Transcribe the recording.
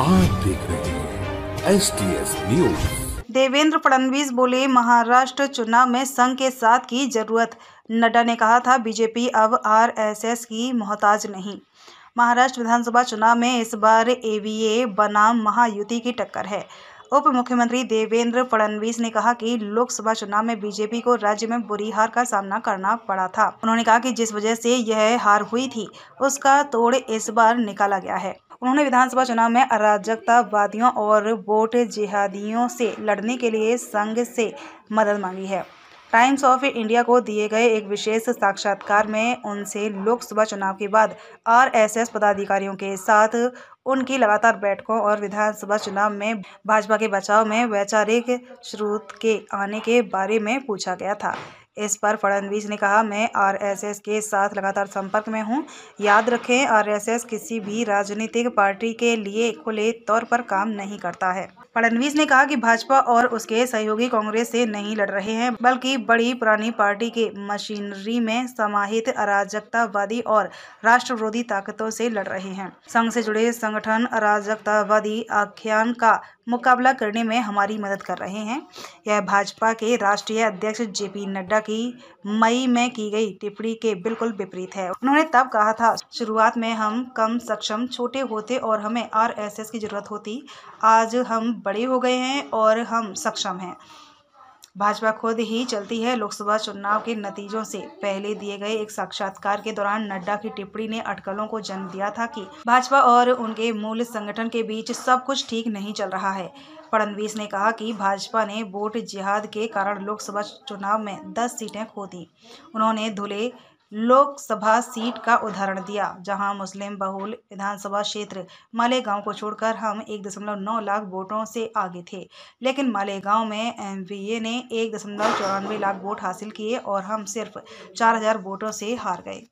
आप देख रहे हैं S T S news Devendra Fadnavis बोले महाराष्ट्र चुनाव में संघ के साथ की जरूरत नड्डा ने कहा था बीजेपी अब आरएसएस की मोहताज नहीं महाराष्ट्र विधानसभा चुनाव में इस बार एवीए बनाम महायुति की टक्कर है उप मुख्यमंत्री देवेंद्र फडणवीस ने कहा कि लोकसभा चुनाव में बीजेपी को राज्य में बुरी हार का सामना करना पड़ा था उन्होंने कहा कि जिस वजह से यह हार हुई थी उसका तोड़ इस बार निकाला गया है उन्होंने विधानसभा चुनाव में अराजकतावादियों और वोट जिहादियों से लड़ने के लिए संघ से मदद मांगी है टाइम्स ऑफ इंडिया को दिए गए एक विशेष साक्षात्कार में उनसे लोकसभा चुनाव के बाद आरएसएस पदाधिकारियों के साथ उनकी लगातार बैठकों और विधानसभा चुनाव में भाजपा के बचाव में वैचारिक स्रोत के आने के बारे में पूछा गया था इस पर फडणवीस ने कहा मैं आरएसएस के साथ लगातार संपर्क में हूं याद रखें आरएसएस किसी भी राजनीतिक पार्टी के लिए खुले तौर पर काम नहीं करता है फडणवीस ने कहा कि भाजपा और उसके सहयोगी कांग्रेस से नहीं लड़ रहे हैं बल्कि बड़ी पुरानी पार्टी के मशीनरी में समाहित अराजकतावादी और राष्ट्रविरोधी ताकतों से लड़ रहे हैं संघ से जुड़े संगठन अराजकतावादी आख्यान का मुकाबला करने में हमारी मदद कर रहे हैं यह भाजपा के राष्ट्रीय अध्यक्ष जेपी नड्डा की मई में की गई टिप्पणी के बिल्कुल विपरीत है उन्होंने तब कहा था शुरुआत में हम कम सक्षम छोटे होते और हमें आरएसएस की ज़रूरत होती आज हम बड़े हो गए हैं और हम सक्षम हैं भाजपा खुद ही चलती है लोकसभा चुनाव के नतीजों से पहले दिए गए एक साक्षात्कार के दौरान नड्डा की टिप्पणी ने अटकलों को जन्म दिया था कि भाजपा और उनके मूल संगठन के बीच सब कुछ ठीक नहीं चल रहा है फडणवीस ने कहा कि भाजपा ने वोट जिहाद के कारण लोकसभा चुनाव में दस सीटें खो दी उन्होंने धुले लोकसभा सीट का उदाहरण दिया जहां मुस्लिम बहुल विधानसभा क्षेत्र मालेगांव को छोड़कर हम एक दशमलव नौ लाख वोटों से आगे थे लेकिन मालेगांव में एम ने एक दशमलव चौरानवे लाख वोट हासिल किए और हम सिर्फ चार हजार वोटों से हार गए